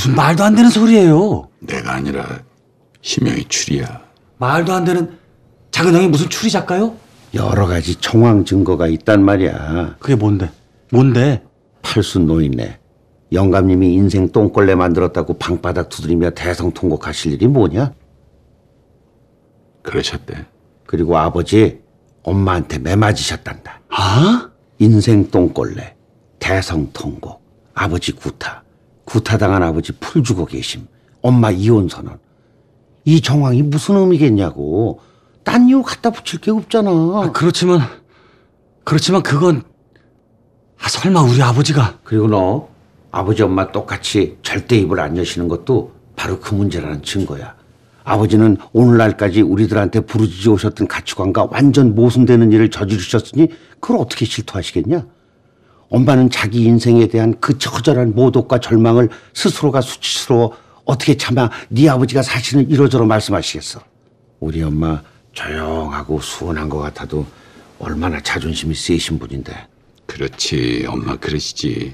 무슨 말도 안 되는 소리예요. 내가 아니라 심형이 추리야. 말도 안 되는 작은 형이 무슨 추리 작가요? 여러 가지 정황 증거가 있단 말이야. 그게 뭔데? 뭔데? 팔순 노인네. 영감님이 인생 똥꼴레 만들었다고 방바닥 두드리며 대성통곡하실 일이 뭐냐? 그러셨대. 그리고 아버지 엄마한테 매맞으셨단다. 아? 인생 똥꼴레, 대성통곡, 아버지 구타. 구타당한 아버지 풀 주고 계심. 엄마 이혼 선언. 이 정황이 무슨 의미겠냐고. 딴 이유 갖다 붙일 게 없잖아. 아, 그렇지만 그렇지만 그건 아, 설마 우리 아버지가 그리고 너 아버지 엄마 똑같이 절대 입을 안 여시는 것도 바로 그 문제라는 증거야. 아버지는 오늘날까지 우리들한테 부르짖어 오셨던 가치관과 완전 모순되는 일을 저지르셨으니 그걸 어떻게 질투하시겠냐? 엄마는 자기 인생에 대한 그 처절한 모독과 절망을 스스로가 수치스러워 어떻게 참아 네 아버지가 사실은 이러저러 말씀하시겠어. 우리 엄마 조용하고 수원한 것 같아도 얼마나 자존심이 세신 분인데. 그렇지 엄마 그러시지.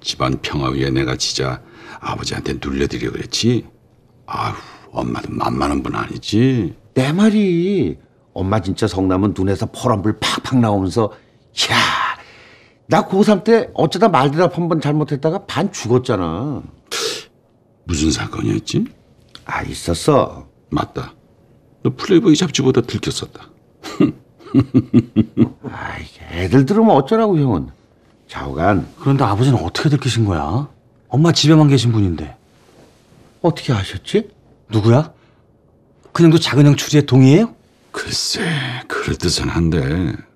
집안 평화 위에 내가 지자 아버지한테 눌려드려 그랬지. 아휴 엄마도 만만한 분 아니지. 내 말이 엄마 진짜 성남은 눈에서 포란불 팍팍 나오면서 야나 고3 때 어쩌다 말대답 한 번 잘못했다가 반 죽었잖아. 무슨 사건이었지? 아, 있었어. 맞다. 너 플레이보이 잡지보다 들켰었다. 아, 애들 들으면 어쩌라고 형은. 좌우간. 그런데 아버지는 어떻게 들키신 거야? 엄마 집에만 계신 분인데. 어떻게 아셨지? 누구야? 그냥도 작은 형 추리에 동의해요? 글쎄, 그럴듯은 한데